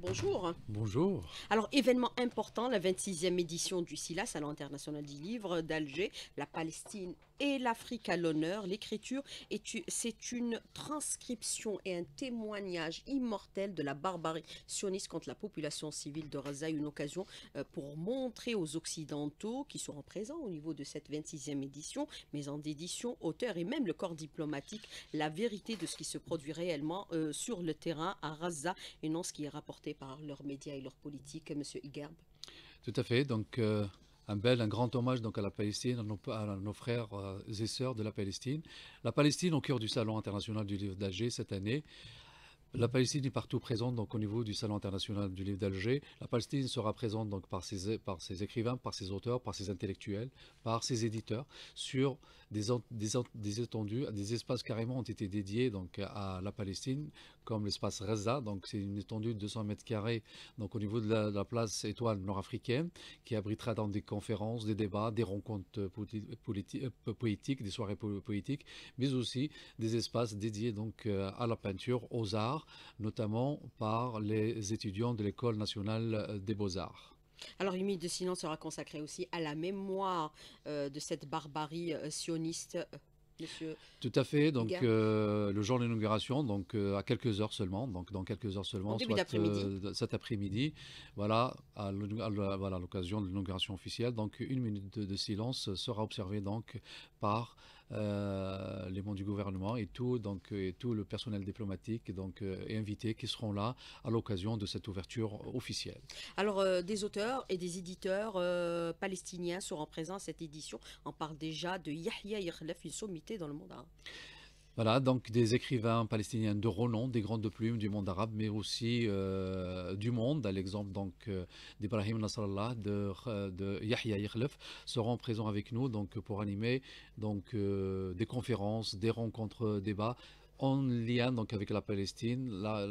bonjour. Bonjour. Alors, événement important, la 26e édition du Silas à l'International du livre d'Alger, la Palestine et l'Afrique à l'honneur. L'écriture, c'est une transcription et un témoignage immortel de la barbarie sioniste contre la population civile de Raza, une occasion euh, pour montrer aux Occidentaux qui seront présents au niveau de cette 26e édition, mais en édition, auteur et même le corps diplomatique, la vérité de ce qui se produit réellement euh, sur le terrain à Raza et non ce qui est rapporté par leurs médias et leurs politiques. Monsieur Igerbe. Tout à fait. Donc, euh, un bel, un grand hommage donc à la Palestine, à nos, frères euh, et sœurs de la Palestine. La Palestine au cœur du Salon international du livre d'Alger cette année. La Palestine est partout présente donc au niveau du Salon international du livre d'Alger. La Palestine sera présente donc par ses, par ses écrivains, par ses auteurs, par ses intellectuels, par ses éditeurs sur des, des, étendues, des espaces carrément ont été dédiés donc à la Palestine comme l'espace Reza, donc c'est une étendue de 200 mètres carrés, donc au niveau de la, place étoile nord-africaine, qui abritera dans des conférences, des débats, des rencontres politiques, euh, des soirées politiques, mais aussi des espaces dédiés donc euh, à la peinture, aux arts, notamment par les étudiants de l'École nationale euh, des beaux-arts. Alors, une minute de silence sera consacrée aussi à la mémoire de cette barbarie sioniste tout à fait. Donc euh, le jour de l'inauguration, donc euh, à quelques heures seulement, donc dans quelques heures seulement, euh, cet après-midi, voilà, à, voilà l'occasion de l'inauguration officielle. Donc une minute de, de silence sera observée donc par euh, les membres du gouvernement et tout, donc, euh, et tout le personnel diplomatique donc, euh, et invités qui seront là à l'occasion de cette ouverture officielle. Alors, des auteurs et des éditeurs palestiniens seront présents à cette édition. On parle déjà de Yahya Yerlef, une sommité dans le monde hein. Voilà, donc des écrivains palestiniens de renom, des grandes plumes du monde arabe, mais aussi euh, du monde, à l'exemple donc euh, d'Ibrahim Nasrallah, de, euh, de Yahya Yakhlef, seront présents avec nous donc pour animer donc des conférences, des rencontres, débats en lien donc avec la Palestine, la,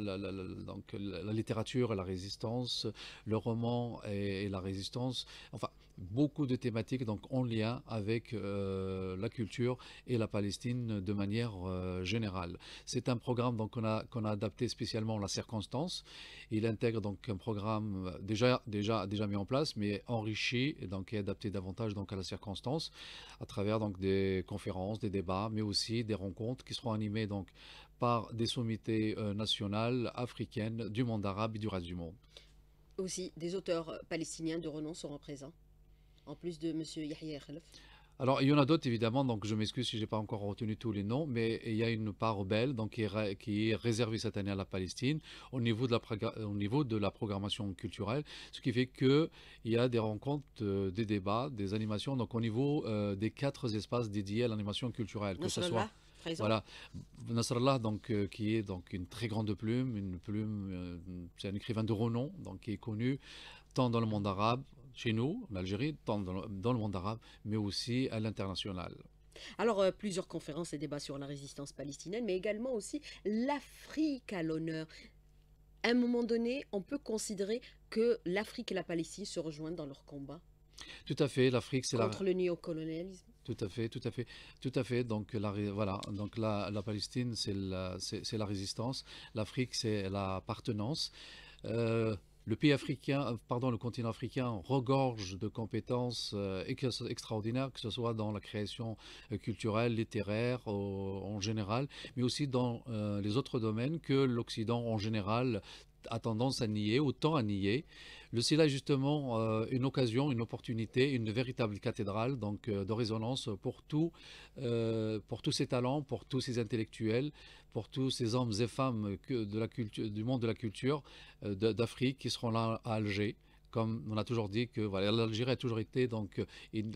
donc la littérature et la résistance, le roman et, et la résistance, enfin beaucoup de thématiques donc en lien avec euh, la culture et la Palestine de manière euh, générale. C'est un programme donc qu'on a qu'on a adapté spécialement à la circonstance. Il intègre donc un programme euh, déjà déjà déjà mis en place mais enrichi et donc adapté davantage donc à la circonstance à travers donc des conférences, des débats mais aussi des rencontres qui seront animées donc par des sommités nationales africaines du monde arabe et du reste du monde. Aussi, des auteurs palestiniens de renom seront présents en plus de M. Yahya Khalaf alors, il y en a d'autres, évidemment, donc je m'excuse si je n'ai pas encore retenu tous les noms, mais il y a une part belle donc, qui, est, réservée cette année à la Palestine au niveau de la, au niveau de la programmation culturelle, ce qui fait qu'il y a des rencontres, euh, des débats, des animations, donc au niveau euh, des quatre espaces dédiés à l'animation culturelle, que ce soit... Voilà, Nasrallah, donc, euh, qui est donc une très grande plume, une plume, c'est un écrivain de renom, donc qui est connu tant dans le monde arabe, chez nous, en Algérie, dans, le monde arabe, mais aussi à l'international. Alors, euh, plusieurs conférences et débats sur la résistance palestinienne, mais également aussi l'Afrique à l'honneur. À un moment donné, on peut considérer que l'Afrique et la Palestine se rejoignent dans leur combat Tout à fait, l'Afrique, c'est la... Contre le néocolonialisme tout à fait, tout à fait, tout à fait. Donc la, voilà, donc la, Palestine, c'est la, la, résistance. L'Afrique, c'est l'appartenance. Euh, le pays africain, euh, pardon, le continent africain regorge de compétences euh, extraordinaires, que ce soit dans la création euh, culturelle, littéraire en général, mais aussi dans les autres domaines que l'Occident en général a tendance à nier, autant à nier. Le SILA est justement une occasion, une opportunité, une véritable cathédrale donc, de résonance pour, pour tous ces talents, pour tous ces intellectuels, pour tous ces hommes et femmes que de la culture, du monde de la culture euh, d'Afrique qui seront là à Alger comme on a toujours dit que voilà, l'Algérie a toujours été donc euh,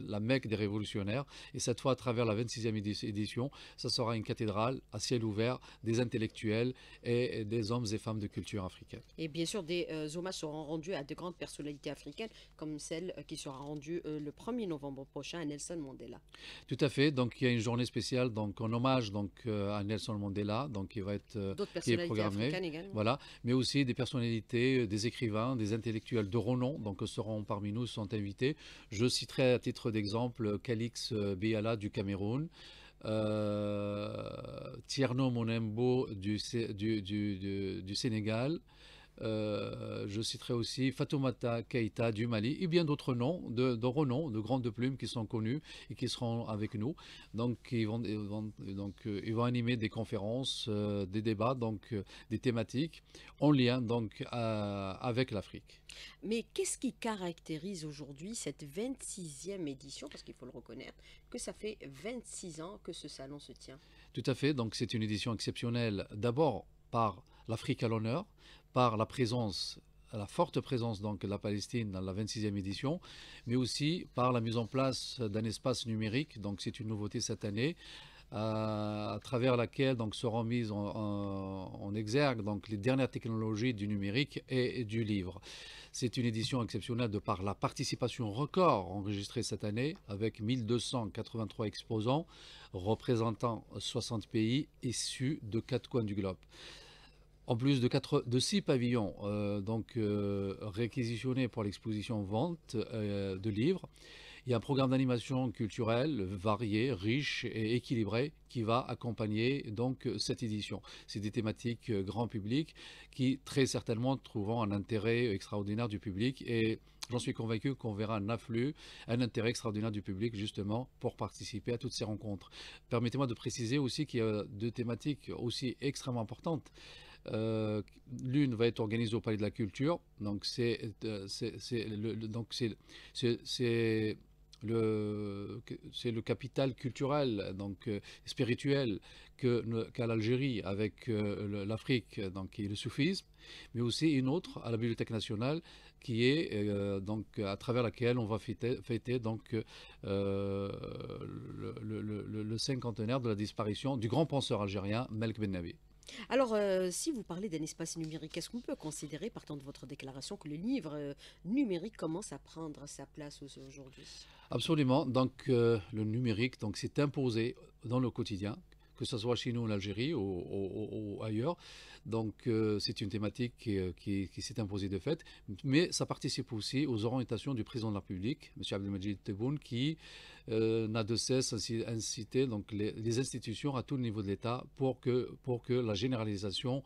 la Mecque des révolutionnaires. Et cette fois, à travers la 26e édition, ça sera une cathédrale à ciel ouvert des intellectuels et des hommes et femmes de culture africaine. Et bien sûr, des hommages euh, seront rendus à de grandes personnalités africaines, comme celle euh, qui sera rendue le 1er novembre prochain à Nelson Mandela. Tout à fait. Donc, il y a une journée spéciale donc, en hommage donc, à Nelson Mandela, donc, qui va être qui est programmée. Voilà. Mais aussi des personnalités, des écrivains, des intellectuels de renom donc donc seront parmi nous, sont invités. Je citerai à titre d'exemple euh, Calix euh, Biala du Cameroun, euh, Tierno Monembo du Sénégal, euh, je citerai aussi Fatoumata Keita du Mali et bien d'autres noms de, renom, de grandes plumes qui sont connus et qui seront avec nous. Donc, ils vont, euh, animer des conférences, euh, des débats, donc, des thématiques en lien donc, avec l'Afrique. Mais qu'est-ce qui caractérise aujourd'hui cette 26e édition Parce qu'il faut le reconnaître, que ça fait 26 ans que ce salon se tient. Tout à fait, donc c'est une édition exceptionnelle d'abord par l'Afrique à l'honneur, par la présence la forte présence donc de la Palestine dans la 26e édition, mais aussi par la mise en place d'un espace numérique. Donc c'est une nouveauté cette année. Euh, à travers laquelle donc seront mises en, exergue donc les dernières technologies du numérique et, et du livre. C'est une édition exceptionnelle de par la participation record enregistrée cette année avec 1283 exposants représentant 60 pays issus de quatre coins du globe en plus de, six pavillons euh, donc, euh, réquisitionnés pour l'exposition vente euh, de livres. Il y a un programme d'animation culturelle varié, riche et équilibré qui va accompagner donc cette édition. C'est des thématiques grand public qui très certainement trouveront un intérêt extraordinaire du public et J'en suis convaincu qu'on verra un afflux, un intérêt extraordinaire du public justement pour participer à toutes ces rencontres. Permettez-moi de préciser aussi qu'il y a deux thématiques aussi extrêmement importantes. Euh, l'une va être organisée au Palais de la Culture, donc c'est le, capital culturel, donc euh, spirituel, qu'a l'Algérie avec euh, l'Afrique, donc le soufisme, mais aussi une autre à la Bibliothèque nationale qui est donc à travers laquelle on va fêter, donc le, le cinquantenaire de la disparition du grand penseur algérien Melk Ben Nabi. Alors, euh, si vous parlez d'un espace numérique, est-ce qu'on peut considérer, partant de votre déclaration, que le livre euh, numérique commence à prendre sa place aujourd'hui Absolument. Donc, euh, le numérique, donc, s'est imposé dans le quotidien que ce soit chez nous en Algérie ou, ailleurs. Donc euh, c'est une thématique euh, qui, s'est imposée de fait, mais ça participe aussi aux orientations du président de la République, M. Abdelmajid Tebboune, qui euh, n'a de cesse incité les, institutions à tout le niveau de l'État pour que, pour que la généralisation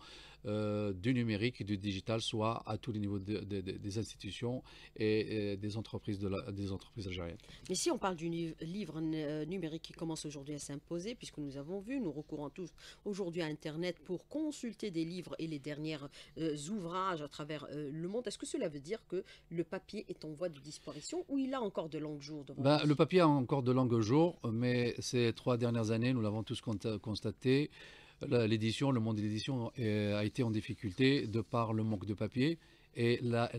euh, du numérique et du digital soit à tous les niveaux des institutions et, des, entreprises de des entreprises algériennes. Mais si on parle du livre euh, numérique qui commence aujourd'hui à s'imposer, puisque nous avons vu, nous recourons tous aujourd'hui à Internet pour consulter des livres et les derniers euh, ouvrages à travers le monde, est-ce que cela veut dire que le papier est en voie de disparition ou il a encore de longues jours devant ben, Le papier a encore de longues jours, mais ces trois dernières années, nous l'avons tous constaté, l'édition, le monde de l'édition euh, a été en difficulté de par le manque de papier et la,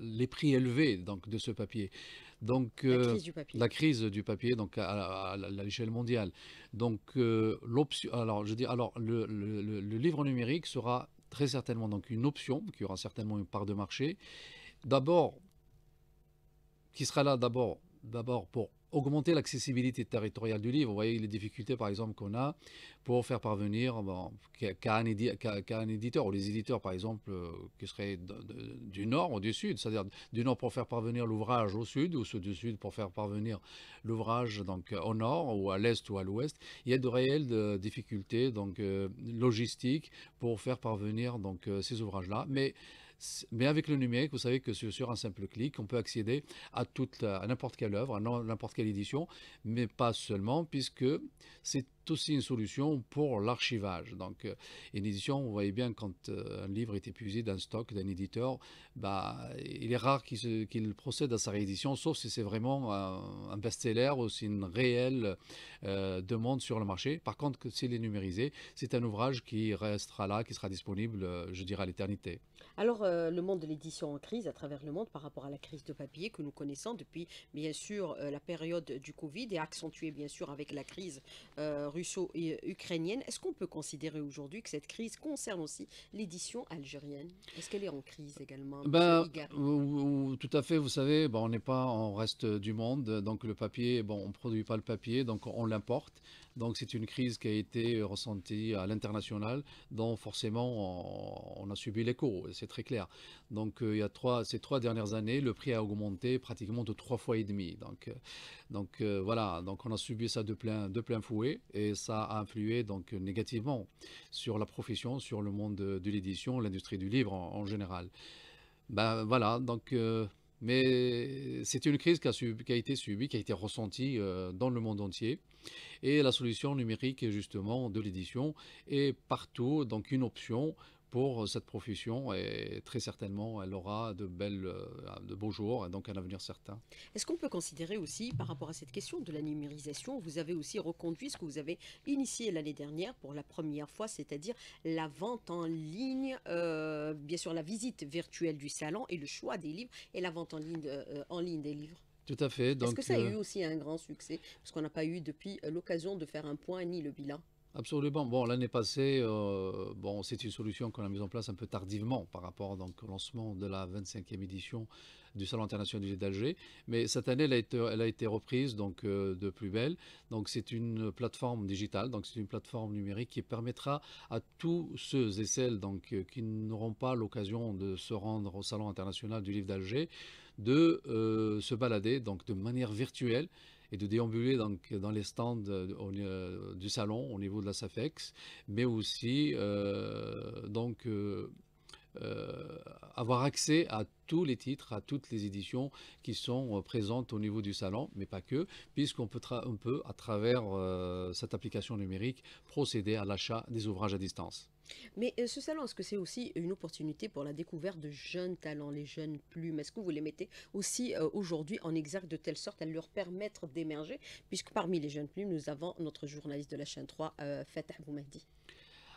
les prix élevés donc, de ce papier. Donc, la euh, crise du papier. donc, à, l'échelle mondiale. Donc, euh, l'option, alors, je dis, alors le, livre numérique sera très certainement donc, une option, qui aura certainement une part de marché. D'abord, qui sera là d'abord d'abord pour augmenter l'accessibilité territoriale du livre. Vous voyez les difficultés, par exemple, qu'on a pour faire parvenir bon, qu'à un, éditeur, ou les éditeurs par exemple, euh, qui seraient du nord ou du sud, c'est-à-dire du nord pour faire parvenir l'ouvrage au sud, ou ceux du sud pour faire parvenir l'ouvrage donc au nord, ou à l'est ou à l'ouest, il y a de réelles euh, difficultés donc, euh, logistiques pour faire parvenir donc, ces ouvrages-là. Mais mais avec le numérique, vous savez que sur un simple clic, on peut accéder à toute, à n'importe quelle œuvre, à n'importe quelle édition, mais pas seulement, puisque c'est aussi une solution pour l'archivage. Donc, euh, une édition, vous voyez bien, quand euh, un livre est épuisé d'un stock d'un éditeur, bah, il est rare qu'il procède à sa réédition, sauf si c'est vraiment un, best-seller ou si une réelle euh, demande sur le marché. Par contre, s'il est numérisé, c'est un ouvrage qui restera là, qui sera disponible, je dirais, à l'éternité. Alors, le monde de l'édition en crise à travers le monde par rapport à la crise de papier que nous connaissons depuis, bien sûr, la période du Covid et accentuée, bien sûr, avec la crise russo-ukrainienne est-ce qu'on peut considérer aujourd'hui que cette crise concerne aussi l'édition algérienne Est-ce qu'elle est en crise également ben, Tout à fait, vous savez, ben, on n'est pas en reste du monde, donc le papier, bon, on ne produit pas le papier, donc on l'importe. Donc c'est une crise qui a été euh, ressentie à l'international, dont forcément on, a subi l'écho, c'est très clair. Donc euh, il y a trois, ces trois dernières années, le prix a augmenté pratiquement de trois fois et demi. Donc, euh, donc voilà, donc on a subi ça de plein, de plein fouet et ça a influé donc négativement sur la profession, sur le monde de, l'édition, l'industrie du livre en, général. Ben voilà, donc... Mais c'est une crise qui a, été subie, qui a été ressentie euh, dans le monde entier. Et la solution numérique, justement, de l'édition est partout, donc une option pour euh, cette profession et très certainement elle aura de, belles, euh, de beaux jours et donc un avenir certain. Est-ce qu'on peut considérer aussi par rapport à cette question de la numérisation, vous avez aussi reconduit ce que vous avez initié l'année dernière pour la première fois, c'est-à-dire la vente en ligne, euh, bien sûr la visite virtuelle du salon et le choix des livres et la vente en ligne, en ligne des livres tout à fait. Est-ce que ça a eu aussi un grand succès Parce qu'on n'a pas eu depuis l'occasion de faire un point ni le bilan. Absolument. Bon, l'année passée, euh, bon, c'est une solution qu'on a mise en place un peu tardivement par rapport au lancement de la 25e édition du Salon international du Livre d'Alger. Mais cette année, elle a été, reprise donc, euh, de plus belle. Donc, c'est une plateforme digitale, donc c'est une plateforme numérique qui permettra à tous ceux et celles donc, euh, qui n'auront pas l'occasion de se rendre au Salon international du livre d'Alger de se balader donc, de manière virtuelle et de déambuler donc, dans les stands euh, euh, du salon au niveau de la SAFEX, mais aussi euh, donc euh, avoir accès à tous les titres, à toutes les éditions qui sont euh, présentes au niveau du salon, mais pas que, puisqu'on peut, un peu, à travers euh, cette application numérique, procéder à l'achat des ouvrages à distance. Mais ce salon, est-ce que c'est aussi une opportunité pour la découverte de jeunes talents, les jeunes plumes Est-ce que vous les mettez aussi aujourd'hui en exergue de telle sorte à leur permettre d'émerger Puisque parmi les jeunes plumes, nous avons notre journaliste de la chaîne 3, euh, Fatah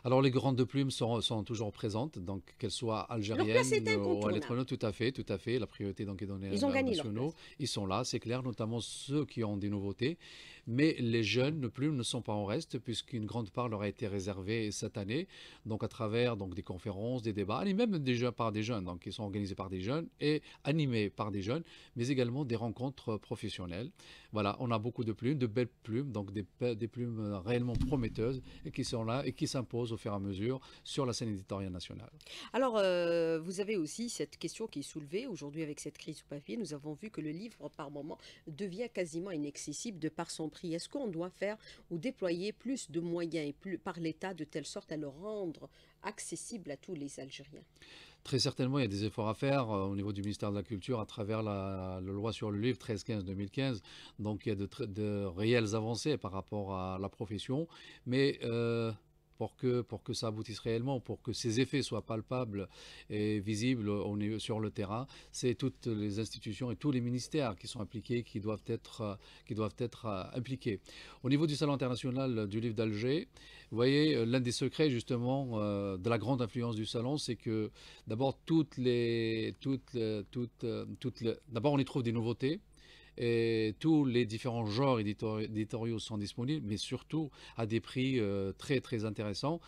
alors les grandes plumes sont, toujours présentes, donc qu'elles soient algériennes ou électroniques, tout à fait, tout à fait. La priorité donc est donnée aux à, nationaux. Ils sont là, c'est clair, notamment ceux qui ont des nouveautés. Mais les jeunes plumes ne sont pas en reste puisqu'une grande part leur a été réservée cette année, donc à travers donc des conférences, des débats, et même déjà par des jeunes, donc qui sont organisés par des jeunes et animés par des jeunes, mais également des rencontres professionnelles. Voilà, on a beaucoup de plumes, de belles plumes, donc des, des plumes réellement prometteuses et qui sont là et qui s'imposent au fur et à mesure sur la scène éditoriale nationale. Alors, euh, vous avez aussi cette question qui est soulevée aujourd'hui avec cette crise au papier. Nous avons vu que le livre, par moment, devient quasiment inaccessible de par son prix. Est-ce qu'on doit faire ou déployer plus de moyens par l'État de telle sorte à le rendre accessible à tous les Algériens Très certainement, il y a des efforts à faire euh, au niveau du ministère de la Culture à travers la, loi sur le livre 13-15-2015. Donc, il y a de, réelles avancées par rapport à la profession. Mais euh, pour que, pour que ça aboutisse réellement, pour que ces effets soient palpables et visibles on est sur le terrain, c'est toutes les institutions et tous les ministères qui sont impliqués, qui doivent être, qui doivent être euh, impliqués. Au niveau du Salon international du livre d'Alger, vous voyez, euh, l'un des secrets justement euh, de la grande influence du Salon, c'est que d'abord, toutes les, toutes, toutes, toutes, d'abord on y trouve des nouveautés, et tous les différents genres éditoriaux sont disponibles, mais surtout à des prix euh, très très intéressants.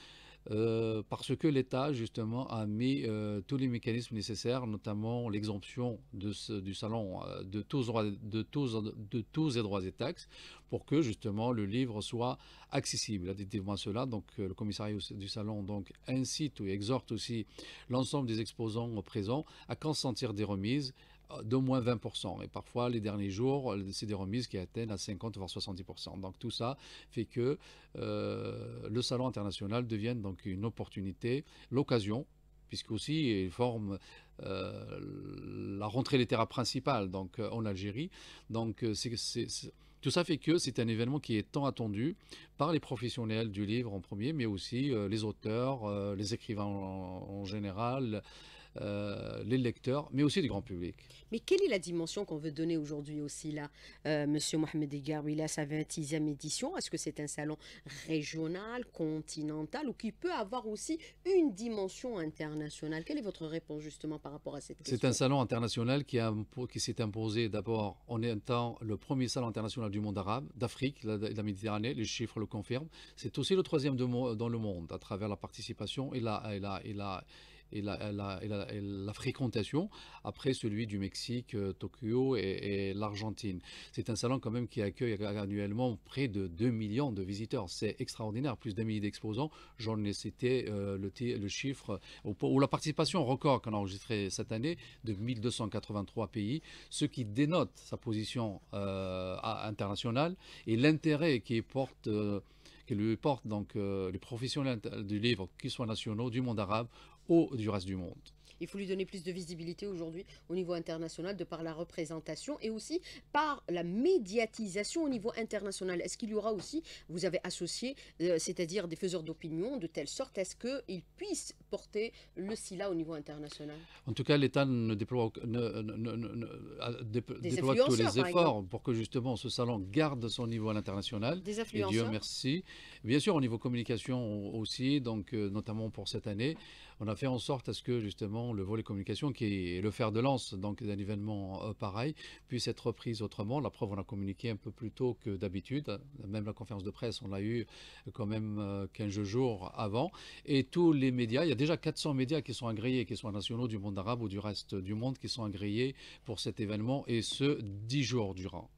Euh, parce que l'État, justement, a mis euh, tous les mécanismes nécessaires, notamment l'exemption du salon de, tous, de les droits et taxes, pour que, justement, le livre soit accessible. Additivement à cela, donc, le commissariat du salon donc, incite ou exhorte aussi l'ensemble des exposants présents à consentir des remises d'au moins 20%. Et parfois, les derniers jours, c'est des remises qui atteignent à 50 voire 70%. Donc tout ça fait que euh, le salon international devient donc une opportunité, l'occasion, puisque aussi il forme euh, la rentrée littéraire principale donc euh, en Algérie. Donc tout ça fait que c'est un événement qui est tant attendu par les professionnels du livre en premier, mais aussi les auteurs, les écrivains en général, euh, les lecteurs, mais aussi du grand public. Mais quelle est la dimension qu'on veut donner aujourd'hui aussi là, euh, Monsieur Mohamed il là, sa 26e édition Est-ce que c'est un salon régional, continental, ou qui peut avoir aussi une dimension internationale Quelle est votre réponse justement par rapport à cette question C'est un salon international qui, qui s'est imposé d'abord en étant le premier salon international du monde arabe, d'Afrique, de la Méditerranée, les chiffres le confirment. C'est aussi le troisième dans le monde à travers la participation et la, et la, et la, et la, fréquentation, après celui du Mexique, euh, Tokyo et, l'Argentine. C'est un salon quand même qui accueille annuellement près de 2 millions de visiteurs. C'est extraordinaire, plus d'un millier d'exposants. J'en ai cité euh, le, le, chiffre ou, la participation record qu'on a enregistré cette année de 1283 pays, ce qui dénote sa position euh, internationale et l'intérêt qui porte. lui portent donc les professionnels du livre, qu'ils soient nationaux, du monde arabe du reste du monde. Il faut lui donner plus de visibilité aujourd'hui au niveau international de par la représentation et aussi par la médiatisation au niveau international. Est-ce qu'il y aura aussi, vous avez associé, euh, c'est-à-dire des faiseurs d'opinion, de telle sorte est ce qu'ils puissent porter le SILA au niveau international En tout cas, l'État ne déploie, que tous les efforts pour que justement ce salon garde son niveau à l'international. Des Dieu merci. Bien sûr, au niveau communication aussi, donc euh, notamment pour cette année on a fait en sorte à ce que justement le volet communication, qui est le fer de lance donc d'un événement euh, pareil, puisse être repris autrement. La preuve, on a communiqué un peu plus tôt que d'habitude. Même la conférence de presse, on l'a eu euh, quand même 15 euh, jours avant. Et tous les médias, il y a déjà 400 médias qui sont agréés, qui sont nationaux du monde arabe ou du reste du monde, qui sont agréés pour cet événement, et ce, 10 jours durant.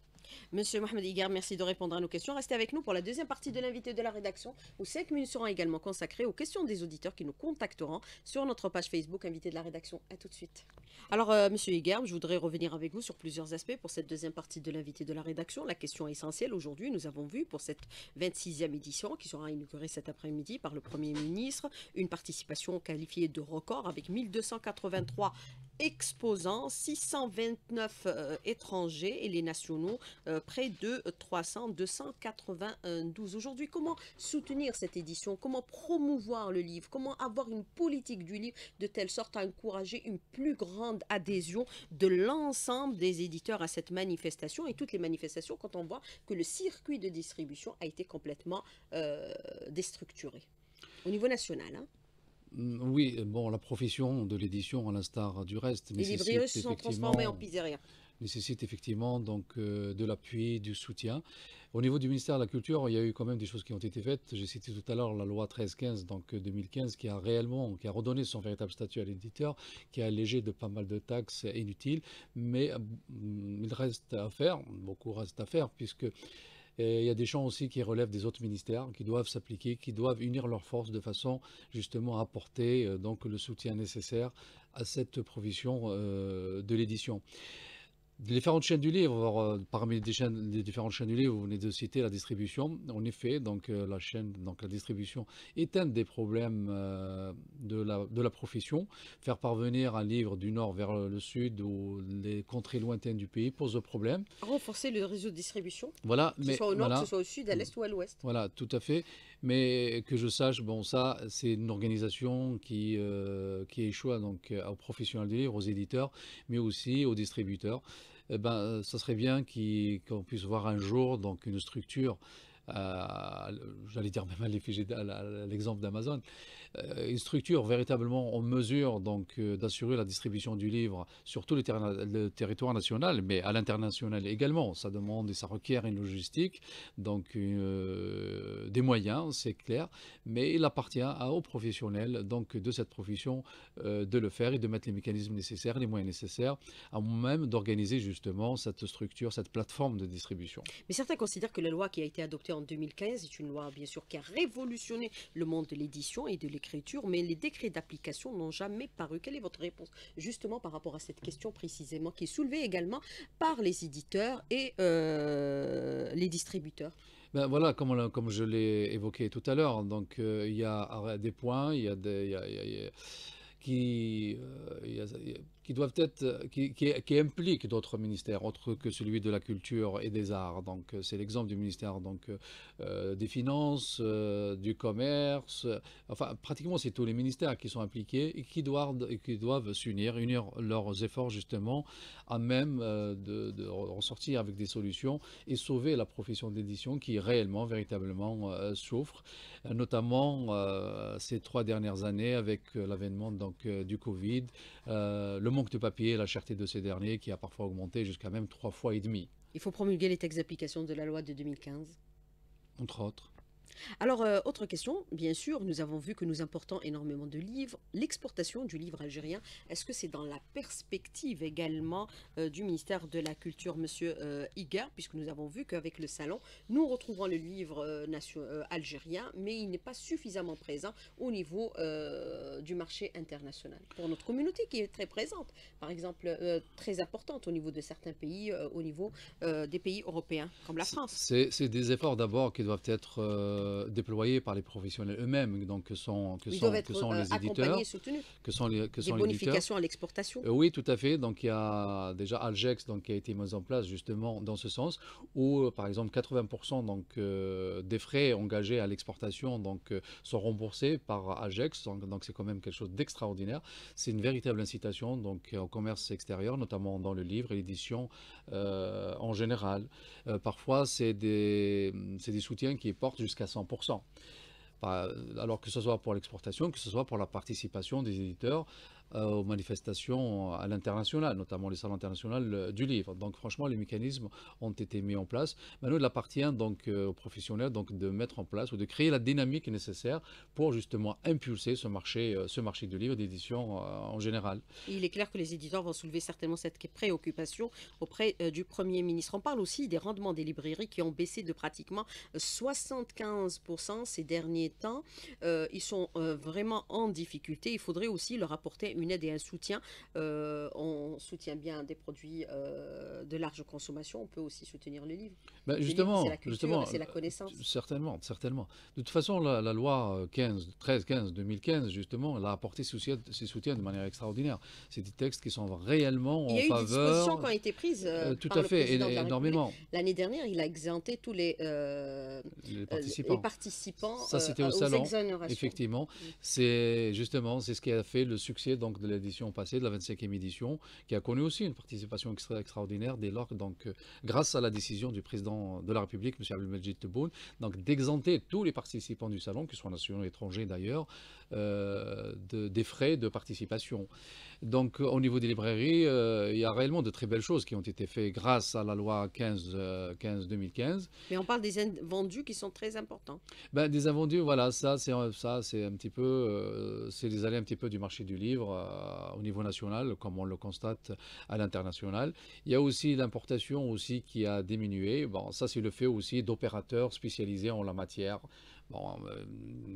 Monsieur Mohamed Igar, merci de répondre à nos questions. Restez avec nous pour la deuxième partie de l'invité de la rédaction, où 5 minutes seront également consacrées aux questions des auditeurs qui nous contacteront sur notre page Facebook Invité de la rédaction. À tout de suite. Alors, euh, Monsieur Igar, je voudrais revenir avec vous sur plusieurs aspects pour cette deuxième partie de l'invité de la rédaction. La question essentielle aujourd'hui, nous avons vu pour cette 26e édition qui sera inaugurée cet après-midi par le Premier ministre, une participation qualifiée de record avec 1283 exposant 629 euh, étrangers et les nationaux, euh, près de 300, 292. Aujourd'hui, comment soutenir cette édition Comment promouvoir le livre Comment avoir une politique du livre de telle sorte à encourager une plus grande adhésion de l'ensemble des éditeurs à cette manifestation et toutes les manifestations quand on voit que le circuit de distribution a été complètement euh, déstructuré au niveau national hein. Oui, bon, la profession de l'édition, à l'instar du reste, nécessite Nécessite effectivement donc euh, de l'appui, du soutien. Au niveau du ministère de la Culture, il y a eu quand même des choses qui ont été faites. J'ai cité tout à l'heure la loi 1315, donc 2015, euh, qui a réellement, qui a redonné son véritable statut à l'éditeur, qui a allégé de pas mal de taxes inutiles, mais mm, il reste à faire, beaucoup reste à faire, puisque il y a des champs aussi qui relèvent des autres ministères, qui doivent s'appliquer, qui doivent unir leurs forces de façon justement à apporter euh, donc le soutien nécessaire à cette provision euh, de l'édition. Différentes chaînes du livre, euh, parmi les, chaînes, différentes chaînes du livre, vous venez de citer la distribution. En effet, donc euh, la chaîne, donc la distribution est un des problèmes euh, de, la, de la profession. Faire parvenir un livre du nord vers le sud ou les contrées lointaines du pays pose problème. Renforcer le réseau de distribution. Voilà, que ce soit au nord, que ce soit au sud, à l'est ou à l'ouest. Voilà, tout à fait. Mais que je sache, bon, ça, c'est une organisation qui, euh, qui échoue donc, euh, aux professionnels du livre, aux éditeurs, mais aussi aux distributeurs. Eh ben, ça serait bien qu'on puisse voir un jour donc, une structure euh, j'allais dire même à l'exemple d'Amazon, euh, une structure véritablement en mesure donc euh, d'assurer la distribution du livre sur tout le, territoire national, mais à l'international également. Ça demande et ça requiert une logistique, donc des moyens, c'est clair, mais il appartient aux professionnels donc de cette profession de le faire et de mettre les mécanismes nécessaires, les moyens nécessaires, à même d'organiser justement cette structure, cette plateforme de distribution. Mais certains considèrent que la loi qui a été adoptée en 2015 est une loi, bien sûr, qui a révolutionné le monde de l'édition et de l'écriture, mais les décrets d'application n'ont jamais paru. Quelle est votre réponse, justement, par rapport à cette question précisément, qui est soulevée également par les éditeurs et euh, les distributeurs ben voilà, comme, je l'ai évoqué tout à l'heure, donc euh, il y a des points, il y a des... qui qui doivent être, euh, qui, qui, impliquent d'autres ministères, autres que celui de la culture et des arts. Donc, euh, c'est l'exemple du ministère donc, euh, des Finances, du Commerce, enfin, pratiquement, c'est tous les ministères qui sont impliqués et qui doivent, qui doivent s'unir, unir leurs efforts justement à même de, ressortir avec des solutions et sauver la profession d'édition qui réellement, véritablement souffre, notamment ces trois dernières années avec l'avènement donc du Covid, euh, le manque de papier, la cherté de ces derniers qui a parfois augmenté jusqu'à même trois fois et demi. Il faut promulguer les textes d'application de la loi de 2015 Entre autres. Alors, euh, autre question, bien sûr, nous avons vu que nous importons énormément de livres. L'exportation du livre algérien, est-ce que c'est dans la perspective également euh, du ministère de la Culture, Monsieur euh, iger puisque nous avons vu qu'avec le salon, nous retrouvons le livre algérien, mais il n'est pas suffisamment présent au niveau du marché international. Pour notre communauté qui est très présente, par exemple, très importante au niveau de certains pays, au niveau des pays européens, comme la France. C'est des efforts d'abord qui doivent être euh, déployés par les professionnels eux-mêmes, donc que sont, que que sont euh, les éditeurs, que sont les, que des bonifications à l'exportation. Euh, oui, tout à fait. Donc il y a déjà Algex donc, qui a été mise en place justement dans ce sens, où par exemple 80% donc, des frais engagés à l'exportation donc, sont remboursés par Algex, donc c'est quand même quelque chose d'extraordinaire. C'est une véritable incitation donc, au commerce extérieur, notamment dans le livre et l'édition en général. parfois, c'est des, des soutiens qui portent jusqu'à 100%. Alors que ce soit pour l'exportation, que ce soit pour la participation des éditeurs euh, aux manifestations à l'international, notamment les salles internationales euh, du livre. Donc franchement, les mécanismes ont été mis en place. Maintenant, il appartient donc euh, aux professionnels donc, de mettre en place ou de créer la dynamique nécessaire pour justement impulser ce marché, ce marché du livre, d'édition en général. Il est clair que les éditeurs vont soulever certainement cette préoccupation auprès du Premier ministre. On parle aussi des rendements des librairies qui ont baissé de pratiquement 75% ces derniers temps. ils sont vraiment en difficulté. Il faudrait aussi leur apporter une aide et un soutien. Euh, on soutient bien des produits euh, de large consommation, on peut aussi soutenir le livre. Ben justement, c'est la, connaissance. Euh, certainement, certainement. De toute façon, la, loi 15, 13-15-2015, justement, elle a apporté ses soutiens de manière extraordinaire. C'est des textes qui sont réellement en faveur... Il y a eu des qui ont été prises Tout à fait, énormément. L'année dernière, il a exempté tous les, participants. Les participants Ça, c'était au salon, effectivement. Mm. C'est justement, c'est ce qui a fait le succès de l'édition passée, de la 25e édition, qui a connu aussi une participation extraordinaire dès lors, donc, euh, grâce à la décision du président de la République, M. Abdelmajid Tebboune, donc d'exenter tous les participants du salon, qui soit nationaux ou étrangers d'ailleurs, euh, des frais de participation. Donc au niveau des librairies, euh, il y a réellement de très belles choses qui ont été faites grâce à la loi 15-2015. Euh, Mais on parle des invendus qui sont très importants. Ben, des invendus, voilà, ça c'est un petit peu, c'est les allées un petit peu du marché du livre au niveau national, comme on le constate à l'international. Il y a aussi l'importation aussi qui a diminué. Bon, ça c'est le fait aussi d'opérateurs spécialisés en la matière. Bon, euh,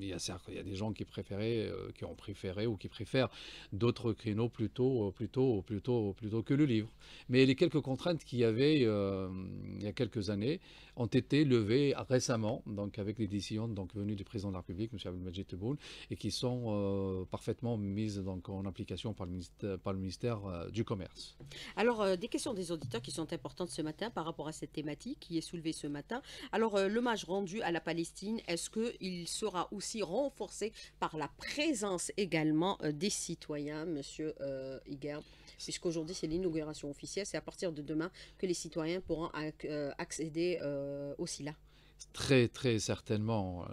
il y, a, des gens qui préféraient, euh, qui ont préféré ou qui préfèrent d'autres créneaux plutôt, euh, plutôt, plutôt, plutôt que le livre. Mais les quelques contraintes qu'il y avait il y a quelques années ont été levées récemment, donc avec les décisions donc venues du président de la République, M. Abdelmajid Tebboune, et qui sont parfaitement mises donc en application par le ministère, du Commerce. Alors, des questions des auditeurs qui sont importantes ce matin par rapport à cette thématique qui est soulevée ce matin. Alors, l'hommage rendu à la Palestine, est-ce que il sera aussi renforcé par la présence également euh, des citoyens, Monsieur euh, Higuer puisqu'aujourd'hui c'est l'inauguration officielle. C'est à partir de demain que les citoyens pourront euh, accéder euh, aussi là. Très, très certainement.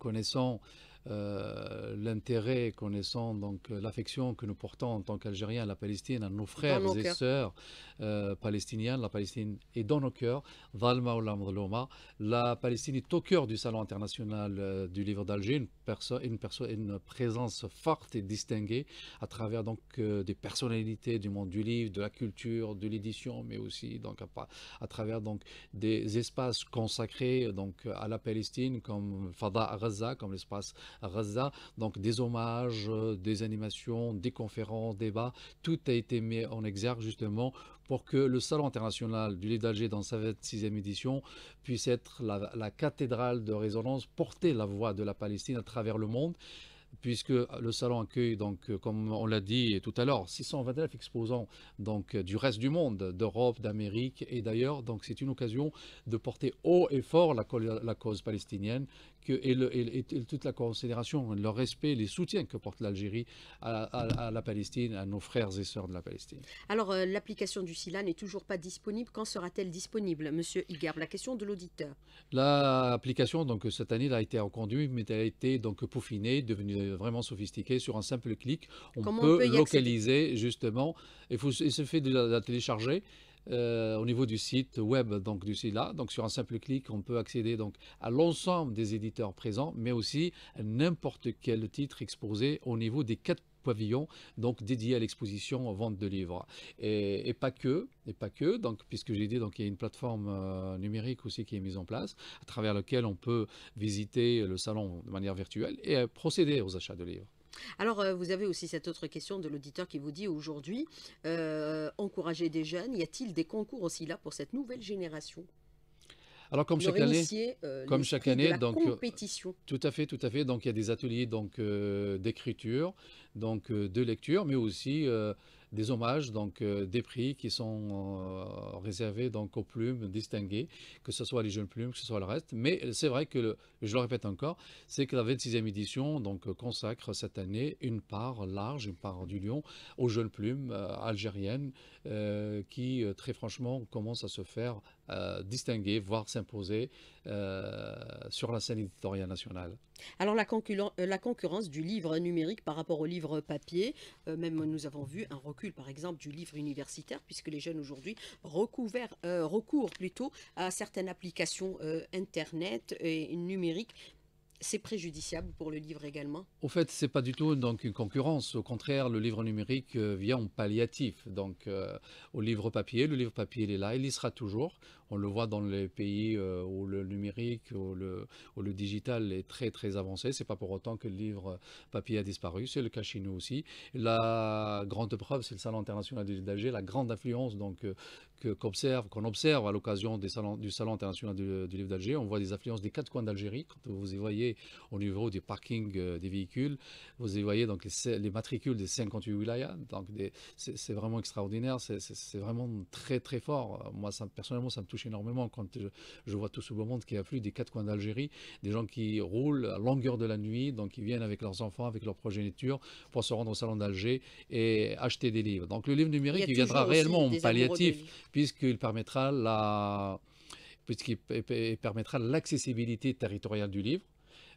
connaissant euh, l'intérêt, connaissant donc euh, l'affection que nous portons en tant qu'Algériens à la Palestine, à nos frères et soeurs sœurs euh, palestiniens, la Palestine est dans nos cœurs. La Palestine est au cœur du Salon international du livre d'Alger, une, une, présence forte et distinguée à travers donc des personnalités du monde du livre, de la culture, de l'édition, mais aussi donc à, à, travers donc des espaces consacrés donc à la Palestine comme Fada Gaza, comme l'espace Raza, Donc des hommages, euh, des animations, des conférences, débats, tout a été mis en exergue justement pour que le Salon international du livre d'Alger dans sa 26e édition puisse être la, cathédrale de résonance, porter la voix de la Palestine à travers le monde puisque le salon accueille, donc, euh, comme on l'a dit tout à l'heure, 629 exposants donc, euh, du reste du monde, d'Europe, d'Amérique et d'ailleurs. Donc c'est une occasion de porter haut et fort la cause palestinienne et, toute la considération, le respect, les soutiens que porte l'Algérie à, la Palestine, à nos frères et sœurs de la Palestine. Alors, euh, l'application du SILA n'est toujours pas disponible. Quand sera-t-elle disponible, Monsieur Igarbe La question de l'auditeur. L'application, donc, cette année, elle a été conduite, mais elle a été donc peaufinée, devenue euh, vraiment sophistiquée. Sur un simple clic, on peut, localiser, justement. Il, faut, il de de la télécharger euh, au niveau du site web donc du site là. Donc sur un simple clic, on peut accéder donc à l'ensemble des éditeurs présents, mais aussi à n'importe quel titre exposé au niveau des quatre pavillons donc dédié à l'exposition en vente de livres et, pas que et pas que donc puisque j'ai dit donc il y a une plateforme euh, numérique aussi qui est mise en place à travers laquelle on peut visiter le salon de manière virtuelle et procéder aux achats de livres alors, euh, vous avez aussi cette autre question de l'auditeur qui vous dit aujourd'hui, euh, encourager des jeunes, y a-t-il des concours aussi là pour cette nouvelle génération alors comme chaque année, euh, comme chaque année, donc compétition. tout à fait, tout à fait. Donc il y a des ateliers donc d'écriture, donc euh, de lecture, mais aussi euh, des hommages, donc euh, des prix qui sont réservés donc aux plumes distinguées, que ce soit les jeunes plumes, que ce soit le reste. Mais c'est vrai que, je le répète encore, c'est que la 26e édition donc, consacre cette année une part large, une part du lion, aux jeunes plumes algériennes qui, très franchement, commencent à se faire distinguer, voire s'imposer euh, sur la scène éditoriale nationale. Alors la, euh, la, concurrence du livre numérique par rapport au livre papier, euh, même nous avons vu un recul par exemple du livre universitaire puisque les jeunes aujourd'hui recourent plutôt à certaines applications Internet et numériques c'est préjudiciable pour le livre également Au fait, ce n'est pas du tout donc, une concurrence. Au contraire, le livre numérique euh, vient en palliatif. Donc, euh, au livre papier, le livre papier, il est là, il y sera toujours. On le voit dans les pays euh, où le numérique, où le, le, digital est très, très avancé. Ce n'est pas pour autant que le livre papier a disparu. C'est le cas chez nous aussi. La grande preuve, c'est le Salon international d'Alger, la grande influence donc, qu'on observe à l'occasion du Salon international du, livre d'Alger. On voit des affluences des quatre coins d'Algérie. Quand vous y voyez au niveau du parking euh, des véhicules, vous y voyez donc les, les matricules des 58 wilayas. Donc c'est vraiment extraordinaire, c'est vraiment très très fort. Moi, ça, personnellement, ça me touche énormément quand je, vois tout ce beau monde qui afflue des quatre coins d'Algérie, des gens qui roulent à longueur de la nuit, donc qui viennent avec leurs enfants, avec leur progéniture, pour se rendre au Salon d'Alger et acheter des livres. Donc le livre numérique, il, viendra réellement en palliatif puisqu'il permettra la, permettra l'accessibilité territoriale du livre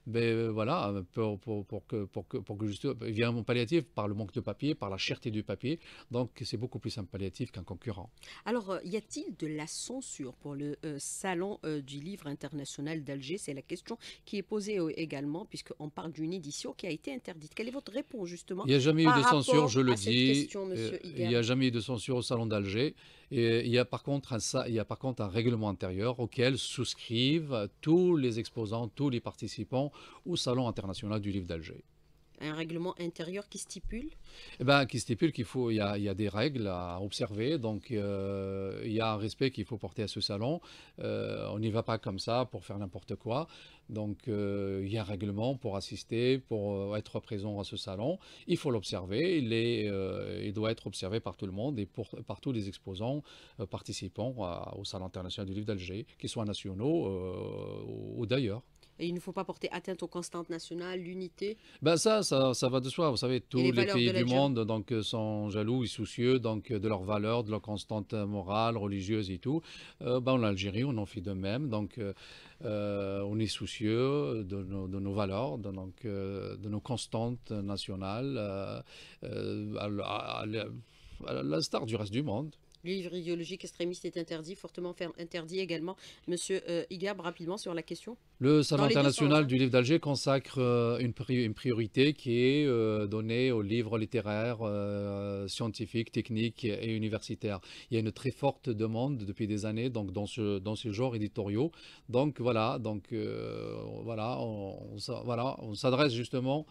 ben, euh, voilà, euh, pour, pour, pour, que, pour, que, pour que justement, palliatif, par le manque de papier, par la cherté du papier, donc c'est beaucoup plus un palliatif qu'un concurrent. Alors, euh, y a-t-il de la censure pour le Salon du Livre International d'Alger C'est la question qui est posée également, puisqu'on parle d'une édition qui a été interdite. Quelle est votre réponse, justement Il n'y a jamais eu de censure, je le dis. il n'y a jamais eu de censure au Salon d'Alger. Et il y a par contre un, il y a par contre un règlement intérieur auquel souscrivent tous les exposants, tous les participants au Salon international du livre d'Alger un règlement intérieur qui stipule eh ben, Qui stipule qu'il faut, il y, a, des règles à observer, donc euh, il y a un respect qu'il faut porter à ce salon. Euh, on n'y va pas comme ça pour faire n'importe quoi. Donc euh, il y a un règlement pour assister, pour être présent à ce salon. Il faut l'observer, il, doit être observé par tout le monde et par tous les exposants participants au Salon international du livre d'Alger, qu'ils soient nationaux ou d'ailleurs et il ne faut pas porter atteinte aux constantes nationales, l'unité. Ben ça, ça, ça, va de soi. Vous savez, tous les, pays du monde donc, euh, sont jaloux et soucieux donc, euh, de leurs valeurs, de leurs constantes morales, religieuses et tout. Euh, ben, en Algérie, on en fait de même. Donc, on est soucieux de nos, valeurs, de, donc, de nos constantes nationales, à, à, à la star du reste du monde. Livre idéologique extrémiste est interdit, fortement interdit également. Monsieur euh, rapidement sur la question. Le Salon international du livre d'Alger consacre euh, une, priorité qui est euh, donnée aux livres littéraires, euh, scientifiques, techniques et universitaires. Il y a une très forte demande depuis des années donc, dans, ce, dans ce éditoriaux. Donc voilà, donc, voilà on, s'adresse justement justement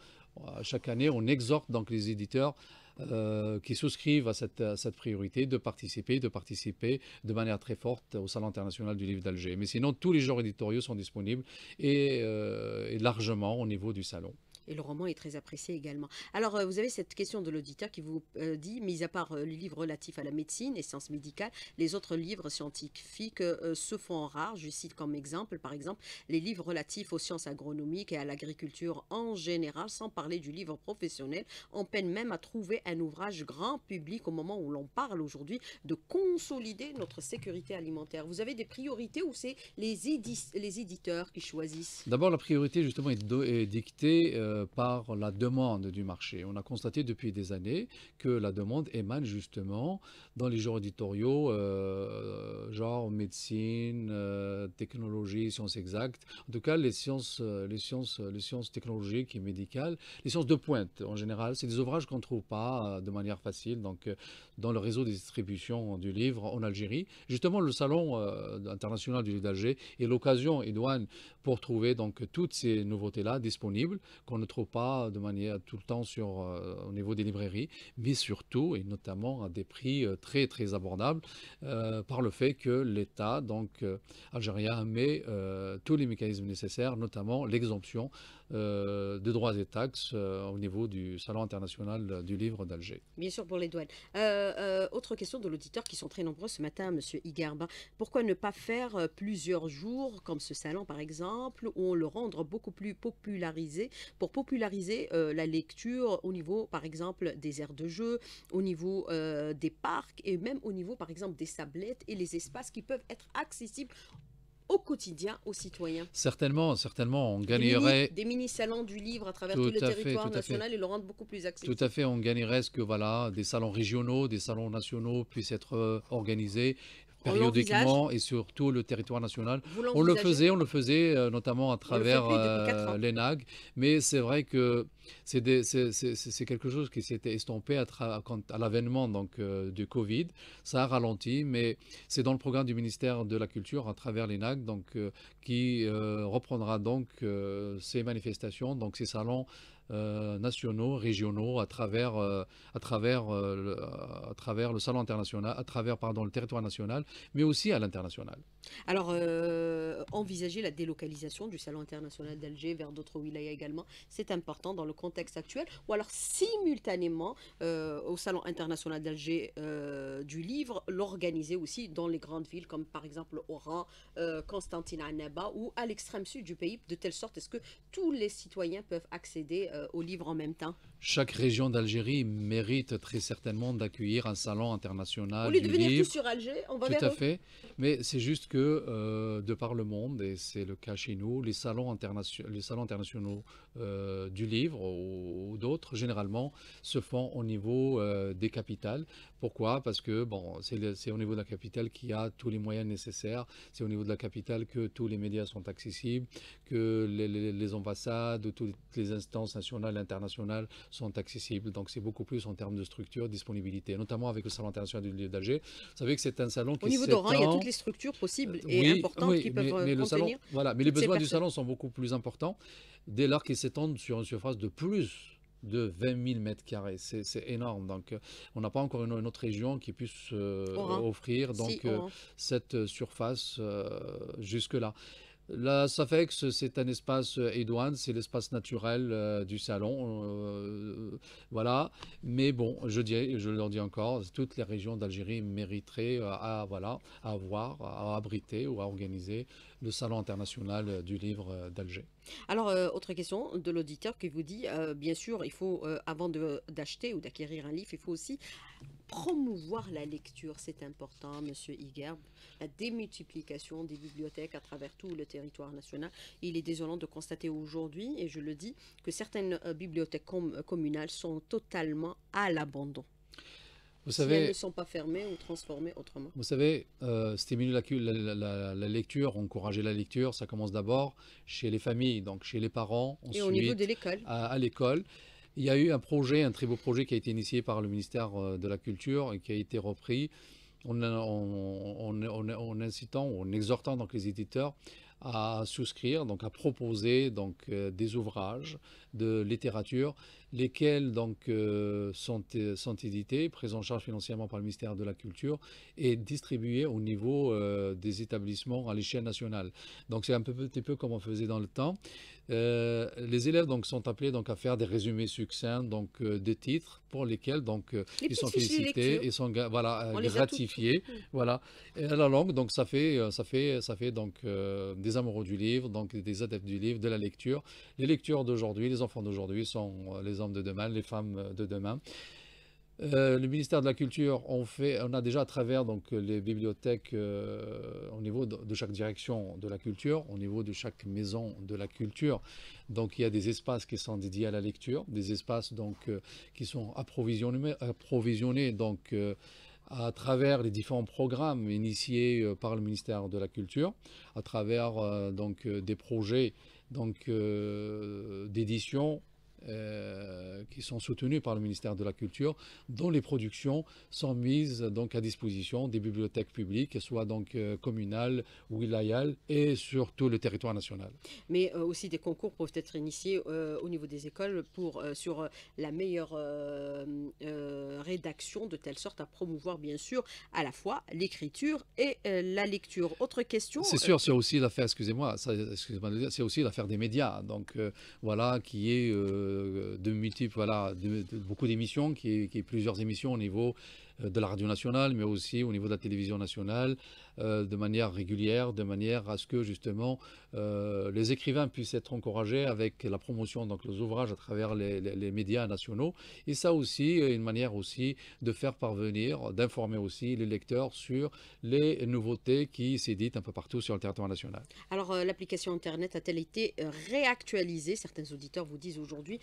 chaque année, on exhorte donc les éditeurs euh, qui souscrivent à cette, priorité de participer, de participer de manière très forte au Salon international du livre d'Alger. Mais sinon, tous les genres éditoriaux sont disponibles et euh, largement au niveau du salon. Et le roman est très apprécié également. Alors, euh, vous avez cette question de l'auditeur qui vous euh, dit, mis à part euh, les livres relatifs à la médecine et sciences médicales, les autres livres scientifiques se font rares. Je cite comme exemple, par exemple, les livres relatifs aux sciences agronomiques et à l'agriculture en général, sans parler du livre professionnel. On peine même à trouver un ouvrage grand public au moment où l'on parle aujourd'hui de consolider notre sécurité alimentaire. Vous avez des priorités ou c'est les, éditeurs qui choisissent D'abord, la priorité, justement, est, dictée. Euh, par la demande du marché. On a constaté depuis des années que la demande émane justement dans les genres éditoriaux, euh, genre médecine, euh, technologie, sciences exactes, en tout cas les sciences, les sciences, les sciences technologiques et médicales, les sciences de pointe en général. C'est des ouvrages qu'on ne trouve pas de manière facile, donc dans le réseau de distribution du livre en Algérie. Justement, le Salon euh, international du livre d'Alger est l'occasion idoine pour trouver donc toutes ces nouveautés-là disponibles qu'on ne trouve pas de manière tout le temps sur, euh, au niveau des librairies, mais surtout et notamment à des prix euh, très très abordables par le fait que l'État donc algérien met tous les mécanismes nécessaires, notamment l'exemption euh, des de droits et taxes euh, au niveau du Salon international du livre d'Alger. Bien sûr, pour les douanes. Euh, autre question de l'auditeur qui sont très nombreux ce matin, Monsieur Igarba. Pourquoi ne pas faire plusieurs jours, comme ce salon par exemple, où on le rendre beaucoup plus popularisé, pour populariser la lecture au niveau, par exemple, des aires de jeu, au niveau des parcs et même au niveau, par exemple, des sablettes et les espaces qui peuvent être accessibles au quotidien aux citoyens. Certainement, certainement, on gagnerait... Des mini-salons du livre à travers tout, le territoire national et le rendre beaucoup plus accessible. Tout à fait, on gagnerait ce que voilà, des salons régionaux, des salons nationaux puissent être euh, organisés périodiquement et surtout le territoire national. on le faisait, on le faisait euh, notamment à travers euh, les l'ENAG, mais c'est vrai que c'est quelque chose qui s'était estompé à, à l'avènement donc euh, du Covid. Ça a ralenti, mais c'est dans le programme du ministère de la Culture à travers l'ENAG, donc qui reprendra donc ces manifestations, donc ces salons euh, nationaux, régionaux, euh, euh, à travers, le, salon international, à travers le territoire national, mais aussi à l'international. Alors, euh, envisager la délocalisation du Salon international d'Alger vers d'autres wilayas également, c'est important dans le contexte actuel. Ou alors, simultanément euh, au Salon international d'Alger euh, du livre, l'organiser aussi dans les grandes villes comme par exemple Oran, Constantine-Annaba ou à l'extrême sud du pays, de telle sorte est-ce que tous les citoyens peuvent accéder au livre en même temps chaque région d'Algérie mérite très certainement d'accueillir un salon international. du livre. de venir livre. sur Alger, on va Tout à fait. Mais c'est juste que euh, de par le monde, et c'est le cas chez nous, les salons, internationaux, les salons internationaux euh, du livre ou, d'autres, généralement, se font au niveau euh, des capitales. Pourquoi Parce que bon, c'est au niveau de la capitale qu'il y a tous les moyens nécessaires. C'est au niveau de la capitale que tous les médias sont accessibles, que les, les ambassades, toutes les instances nationales et internationales sont accessibles. Donc c'est beaucoup plus en termes de structure, disponibilité, notamment avec le Salon international du lieu d'Alger. Vous savez que c'est un salon qui Au niveau d'Oran, il y a toutes les structures possibles euh, et importantes qui peuvent mais Voilà, mais les besoins du salon sont beaucoup plus importants dès lors qu'ils s'étendent sur une surface de plus de 20 000 mètres carrés. C'est énorme. Donc, euh, on n'a pas encore une, autre région qui puisse euh, offrir donc, cette surface jusque-là. La SAFEX, c'est un espace Edouane, euh, c'est l'espace naturel euh, du salon. Euh, voilà. Mais bon, je, dis, je leur dis encore, toutes les régions d'Algérie mériteraient à, voilà, à avoir, à abriter ou à organiser le Salon international du livre d'Alger. Alors, autre question de l'auditeur qui vous dit, bien sûr, il faut, avant d'acheter ou d'acquérir un livre, il faut aussi promouvoir la lecture, c'est important, Monsieur Higuerbe, la démultiplication des bibliothèques à travers tout le territoire national. Il est désolant de constater aujourd'hui, et je le dis, que certaines euh, bibliothèques euh, communales sont totalement à l'abandon. Vous savez, elles ne sont pas fermées ou transformées autrement. Vous savez, stimuler euh, la, lecture, encourager la lecture, ça commence d'abord chez les familles, donc chez les parents, et au niveau de l'école. à l'école. Il y a eu un projet, un très beau projet qui a été initié par le ministère euh, de la Culture et qui a été repris en, incitant en exhortant donc, les éditeurs à souscrire, donc à proposer donc, euh, des ouvrages de littérature, lesquels donc, euh, sont, sont édités, pris en charge financièrement par le ministère de la Culture et distribués au niveau des établissements à l'échelle nationale. Donc c'est un petit peu comme on faisait dans le temps. Euh, les élèves donc sont appelés donc à faire des résumés succincts donc euh, des titres pour lesquels donc euh, ils sont félicités et sont voilà gratifiés voilà et la langue donc ça fait ça fait ça fait donc des amoureux du livre donc des adeptes du livre de la lecture les lectures d'aujourd'hui les enfants d'aujourd'hui sont les hommes de demain les femmes de demain euh, le ministère de la Culture, on, fait, on a déjà à travers donc, les bibliothèques euh, au niveau de, chaque direction de la culture, au niveau de chaque maison de la culture. Donc il y a des espaces qui sont dédiés à la lecture, des espaces donc, euh, qui sont approvisionnés, approvisionnés donc, à travers les différents programmes initiés par le ministère de la Culture, à travers donc, des projets donc, d'édition euh, qui sont soutenus par le ministère de la Culture, dont les productions sont mises donc à disposition des bibliothèques publiques, soit donc euh, ou communales, et sur tout le territoire national. Mais euh, aussi des concours peuvent être initiés au niveau des écoles pour sur la meilleure rédaction, de telle sorte à promouvoir bien sûr à la fois l'écriture et la lecture. Autre question. C'est sûr, c'est aussi l'affaire, excusez-moi, c'est aussi l'affaire des médias, donc voilà, qui est de multiples, voilà, beaucoup d'émissions, qui qui est plusieurs émissions au niveau euh, de la radio nationale, mais aussi au niveau de la télévision nationale, euh, de manière régulière, de manière à ce que justement euh, les écrivains puissent être encouragés avec la promotion de leurs ouvrages à travers les, les, médias nationaux. Et ça aussi, une manière aussi de faire parvenir, d'informer aussi les lecteurs sur les nouveautés qui s'éditent un peu partout sur le territoire national. Alors l'application Internet a-t-elle été réactualisée Certains auditeurs vous disent aujourd'hui,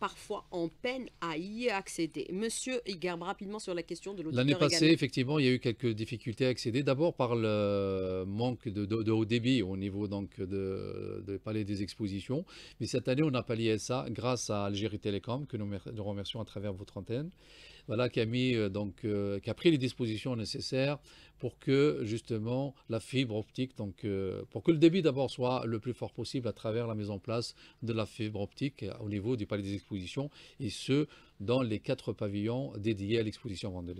parfois en peine à y accéder. Monsieur Igarbe, rapidement sur la question L'année passée, effectivement, il y a eu quelques difficultés à accéder. D'abord par le manque de, haut débit au niveau donc de, palais des expositions. Mais cette année, on a pallié ça grâce à Algérie Télécom, que nous, remercions à travers votre antenne, voilà, qui euh, donc euh, qui a pris les dispositions nécessaires pour que justement la fibre optique, donc euh, pour que le débit d'abord soit le plus fort possible à travers la mise en place de la fibre optique euh, au niveau du palais des expositions et ce dans les quatre pavillons dédiés à l'exposition Vente de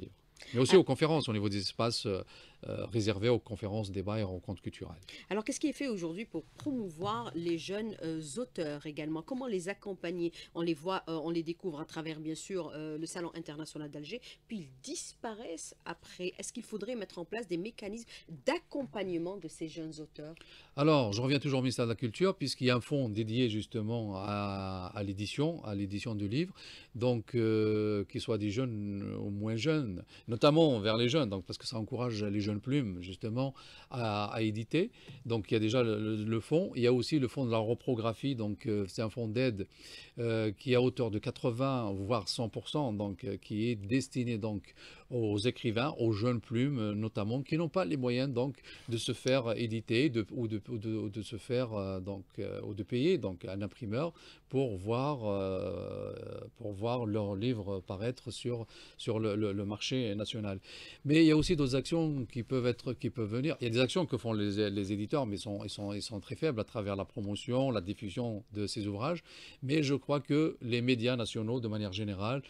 Mais aussi ah. aux conférences au niveau des espaces euh, euh, réservé aux conférences, débats et rencontres culturelles. Alors, qu'est-ce qui est fait aujourd'hui pour promouvoir les jeunes euh, auteurs également Comment les accompagner On les voit, euh, on les découvre à travers, bien sûr, le Salon international d'Alger, puis ils disparaissent après. Est-ce qu'il faudrait mettre en place des mécanismes d'accompagnement de ces jeunes auteurs Alors, je reviens toujours au ministère de la Culture, puisqu'il y a un fonds dédié justement à, l'édition, à l'édition du livre, donc qu'ils soient des jeunes ou moins jeunes, notamment vers les jeunes, donc, parce que ça encourage les jeunes Plume, justement, à, éditer. Donc il y a déjà le, fond Il y a aussi le fonds de la reprographie. Donc euh, c'est un fonds d'aide euh, qui est à hauteur de 80 voire 100%, donc euh, qui est destiné donc aux écrivains, aux jeunes plumes euh, notamment, qui n'ont pas les moyens donc de se faire éditer ou, de, se faire euh, donc euh, de payer donc un imprimeur pour voir pour voir leurs livres paraître sur sur le, marché national. Mais il y a aussi d'autres actions qui peuvent être qui peuvent venir. Il y a des actions que font les, les éditeurs, mais sont ils sont ils sont très faibles à travers la promotion, la diffusion de ces ouvrages. Mais je crois que les médias nationaux de manière générale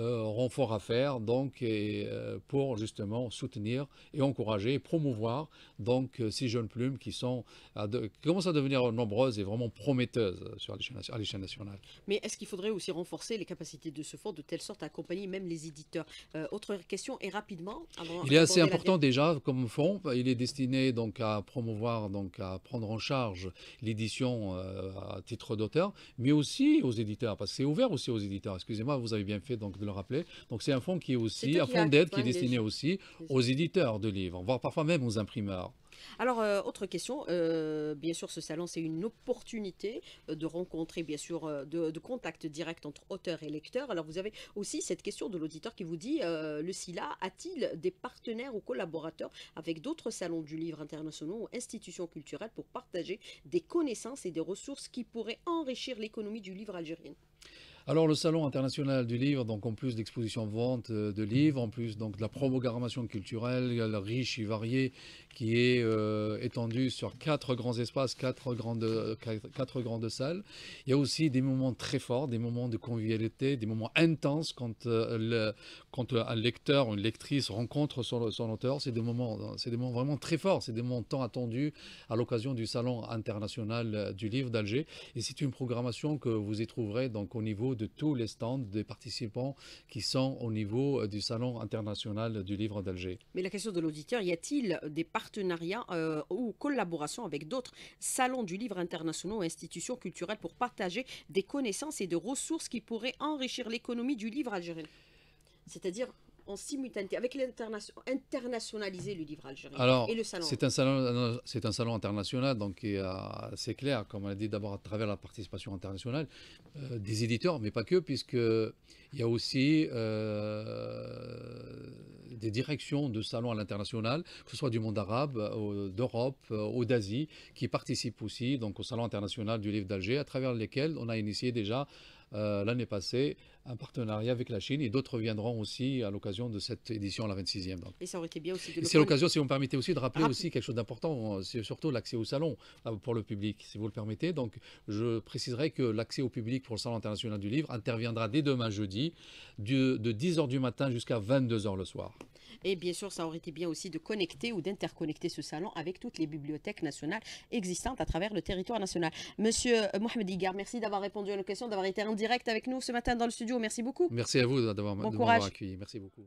euh, renfort à faire donc, et, euh, pour justement soutenir et encourager et promouvoir donc, euh, ces jeunes plumes qui, sont de, qui commencent à devenir nombreuses et vraiment prometteuses sur à l'échelle nationale. Mais est-ce qu'il faudrait aussi renforcer les capacités de ce fonds de telle sorte à accompagner même les éditeurs Autre question et rapidement. il est assez important déjà comme fonds. Bah, il est destiné donc à promouvoir, donc à prendre en charge l'édition à titre d'auteur, mais aussi aux éditeurs parce que c'est ouvert aussi aux éditeurs. Excusez-moi, vous avez bien fait donc le rappeler. Donc c'est un fonds qui est aussi, un d'aide qui est hein, destiné aussi aux éditeurs de livres, voire parfois même aux imprimeurs. Alors, euh, autre question, euh, bien sûr, ce salon, c'est une opportunité euh, de rencontrer, bien sûr, de, contact direct entre auteurs et lecteurs. Alors, vous avez aussi cette question de l'auditeur qui vous dit, le SILA a-t-il des partenaires ou collaborateurs avec d'autres salons du livre internationaux ou institutions culturelles pour partager des connaissances et des ressources qui pourraient enrichir l'économie du livre algérien alors le Salon international du livre, donc en plus d'expositions vente euh, de livres, en plus donc de la programmation culturelle riche et variée qui est euh, étendue sur quatre grands espaces, quatre grandes, euh, quatre, grandes salles. Il y a aussi des moments très forts, des moments de convivialité, des moments intenses quand, euh, le, quand un lecteur ou une lectrice rencontre son, son auteur. C'est des, moments, des moments vraiment très forts, c'est des moments tant attendus à l'occasion du Salon international du livre d'Alger. Et c'est une programmation que vous y trouverez donc, au niveau de tous les stands des participants qui sont au niveau du Salon international du livre d'Alger. Mais la question de l'auditeur, y a-t-il des partenariat euh, ou collaboration avec d'autres salons du livre internationaux ou institutions culturelles pour partager des connaissances et des ressources qui pourraient enrichir l'économie du livre algérien. C'est-à-dire, en simultanéité avec l'internationaliser le livre algérien et le salon. C'est un salon, c'est un salon international, donc c'est clair, comme on l'a dit d'abord à travers la participation internationale euh, des éditeurs, mais pas que, puisque il y a aussi euh, des directions de salons à l'international, que ce soit du monde arabe, d'Europe euh, ou d'Asie, qui participent aussi donc au salon international du livre d'Alger, à travers lesquels on a initié déjà euh, l'année passée un partenariat avec la Chine et d'autres viendront aussi à l'occasion de cette édition, la 26e. Et ça aurait été bien aussi C'est l'occasion, si vous me permettez aussi, de rappeler aussi quelque chose d'important, euh, c'est surtout l'accès au salon euh, pour le public, si vous le permettez. Donc je préciserai que l'accès au public pour le Salon international du livre interviendra dès demain jeudi de, de 10h du matin jusqu'à 22h le soir. Et bien sûr, ça aurait été bien aussi de connecter ou d'interconnecter ce salon avec toutes les bibliothèques nationales existantes à travers le territoire national. Monsieur Mohamed Igar, merci d'avoir répondu à nos questions, d'avoir été en direct avec nous ce matin dans le studio. Merci beaucoup. Merci à vous d'avoir accueilli. Merci beaucoup.